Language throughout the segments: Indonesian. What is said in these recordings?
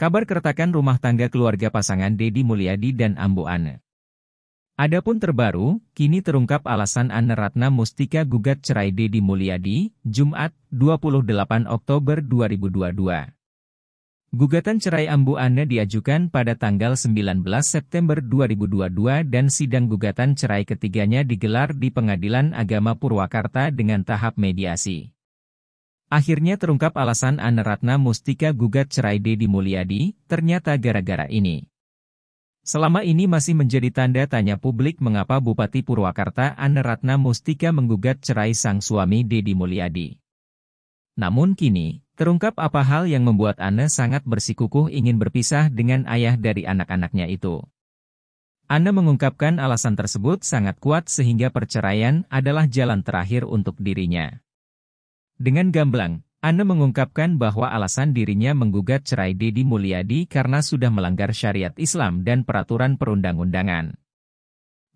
Kabar keretakan rumah tangga keluarga pasangan Dedi Mulyadi dan Ambu Ane. Adapun terbaru, kini terungkap alasan Anne Ratna Mustika gugat cerai Dedi Mulyadi, Jumat, 28 Oktober 2022. Gugatan cerai Ambu Ane diajukan pada tanggal 19 September 2022 dan sidang gugatan cerai ketiganya digelar di Pengadilan Agama Purwakarta dengan tahap mediasi. Akhirnya terungkap alasan Aneratna Mustika gugat cerai Deddy Mulyadi, ternyata gara-gara ini. Selama ini masih menjadi tanda tanya publik mengapa Bupati Purwakarta Aneratna Mustika menggugat cerai sang suami Deddy Mulyadi. Namun kini, terungkap apa hal yang membuat Anne sangat bersikukuh ingin berpisah dengan ayah dari anak-anaknya itu. Anne mengungkapkan alasan tersebut sangat kuat sehingga perceraian adalah jalan terakhir untuk dirinya. Dengan gamblang, Anne mengungkapkan bahwa alasan dirinya menggugat cerai Dedi Mulyadi karena sudah melanggar syariat Islam dan peraturan perundang-undangan.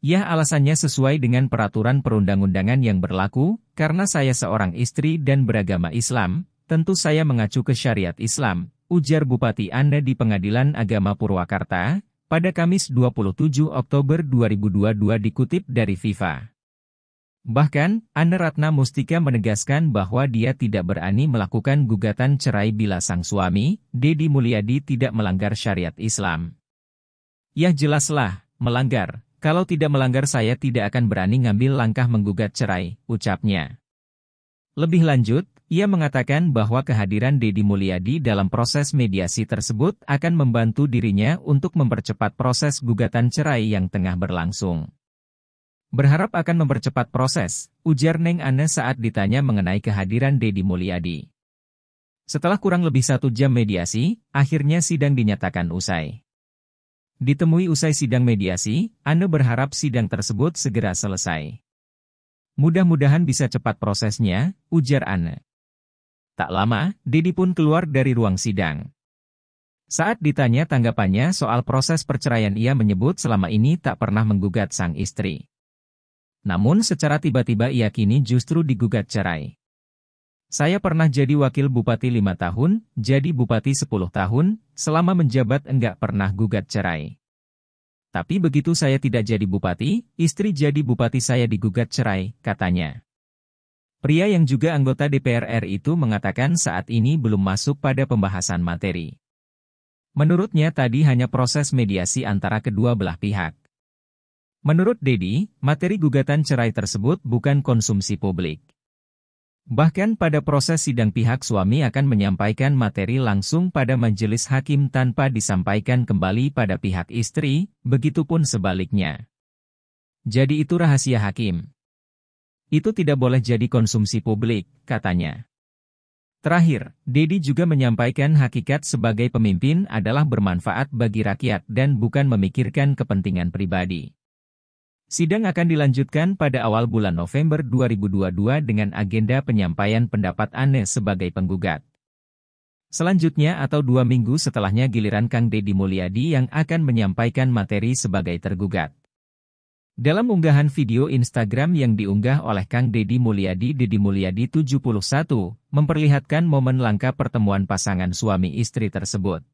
Ya alasannya sesuai dengan peraturan perundang-undangan yang berlaku, karena saya seorang istri dan beragama Islam, tentu saya mengacu ke syariat Islam, ujar Bupati Anne di Pengadilan Agama Purwakarta, pada Kamis 27 Oktober 2022 dikutip dari FIFA. Bahkan, Anne Ratna Mustika menegaskan bahwa dia tidak berani melakukan gugatan cerai bila sang suami, Dedi Mulyadi tidak melanggar syariat Islam. Ya jelaslah, melanggar. Kalau tidak melanggar saya tidak akan berani ngambil langkah menggugat cerai, ucapnya. Lebih lanjut, ia mengatakan bahwa kehadiran Dedi Mulyadi dalam proses mediasi tersebut akan membantu dirinya untuk mempercepat proses gugatan cerai yang tengah berlangsung. Berharap akan mempercepat proses, ujar Neng Ana saat ditanya mengenai kehadiran Dedi Mulyadi. Setelah kurang lebih satu jam mediasi, akhirnya sidang dinyatakan usai. Ditemui usai sidang mediasi, Ana berharap sidang tersebut segera selesai. Mudah-mudahan bisa cepat prosesnya, ujar Ana. Tak lama, Dedi pun keluar dari ruang sidang. Saat ditanya tanggapannya soal proses perceraian ia menyebut selama ini tak pernah menggugat sang istri. Namun secara tiba-tiba ia kini justru digugat cerai. Saya pernah jadi wakil bupati lima tahun, jadi bupati sepuluh tahun, selama menjabat enggak pernah gugat cerai. Tapi begitu saya tidak jadi bupati, istri jadi bupati saya digugat cerai, katanya. Pria yang juga anggota DPR RI itu mengatakan saat ini belum masuk pada pembahasan materi. Menurutnya tadi hanya proses mediasi antara kedua belah pihak. Menurut Dedi, materi gugatan cerai tersebut bukan konsumsi publik. Bahkan pada proses sidang pihak suami akan menyampaikan materi langsung pada majelis hakim tanpa disampaikan kembali pada pihak istri, begitupun sebaliknya. Jadi itu rahasia hakim. Itu tidak boleh jadi konsumsi publik, katanya. Terakhir, Dedi juga menyampaikan hakikat sebagai pemimpin adalah bermanfaat bagi rakyat dan bukan memikirkan kepentingan pribadi. Sidang akan dilanjutkan pada awal bulan November 2022 dengan agenda penyampaian pendapat Anne sebagai penggugat. Selanjutnya atau dua minggu setelahnya giliran Kang Deddy Mulyadi yang akan menyampaikan materi sebagai tergugat. Dalam unggahan video Instagram yang diunggah oleh Kang Deddy Mulyadi Deddy Mulyadi 71, memperlihatkan momen langka pertemuan pasangan suami istri tersebut.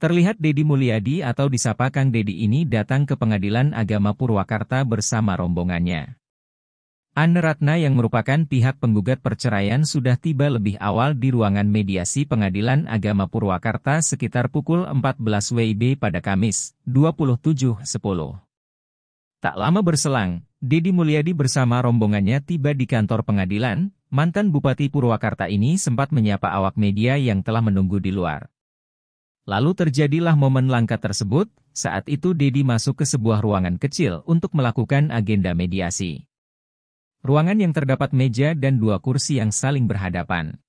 Terlihat Dedi Mulyadi atau disapa Kang Dedi ini datang ke Pengadilan Agama Purwakarta bersama rombongannya. Anne Ratna yang merupakan pihak penggugat perceraian sudah tiba lebih awal di ruangan mediasi Pengadilan Agama Purwakarta sekitar pukul 14 WIB pada Kamis, 27.10. Tak lama berselang, Dedi Mulyadi bersama rombongannya tiba di kantor pengadilan, mantan Bupati Purwakarta ini sempat menyapa awak media yang telah menunggu di luar. Lalu terjadilah momen langka tersebut, saat itu Dedi masuk ke sebuah ruangan kecil untuk melakukan agenda mediasi. Ruangan yang terdapat meja dan dua kursi yang saling berhadapan.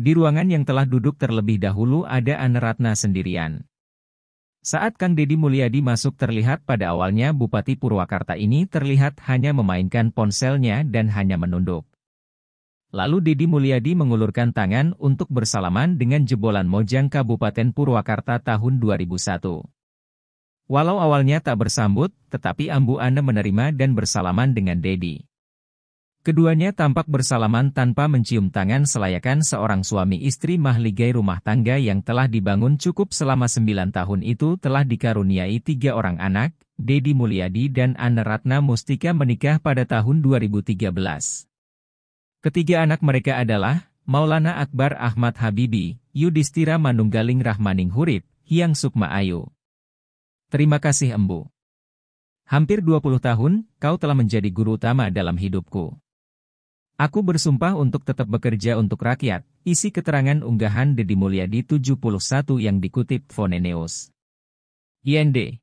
Di ruangan yang telah duduk terlebih dahulu ada Aneratna sendirian. Saat Kang Dedi Mulyadi masuk terlihat pada awalnya Bupati Purwakarta ini terlihat hanya memainkan ponselnya dan hanya menunduk. Lalu Dedi Mulyadi mengulurkan tangan untuk bersalaman dengan jebolan Mojang Kabupaten Purwakarta tahun 2001. Walau awalnya tak bersambut, tetapi Ambu Ana menerima dan bersalaman dengan Dedi. Keduanya tampak bersalaman tanpa mencium tangan selayakan seorang suami istri mahligai rumah tangga yang telah dibangun cukup selama 9 tahun itu telah dikaruniai tiga orang anak, Dedi Mulyadi dan Ana Ratna Mustika menikah pada tahun 2013. Ketiga anak mereka adalah Maulana Akbar Ahmad Habibi, Yudhistira Manunggaling Rahmaning Hurib, Hyang Sukma Ayu. Terima kasih Embu. Hampir 20 tahun, kau telah menjadi guru utama dalam hidupku. Aku bersumpah untuk tetap bekerja untuk rakyat, isi keterangan unggahan Deddy Mulyadi 71 yang dikutip Foneneus. IND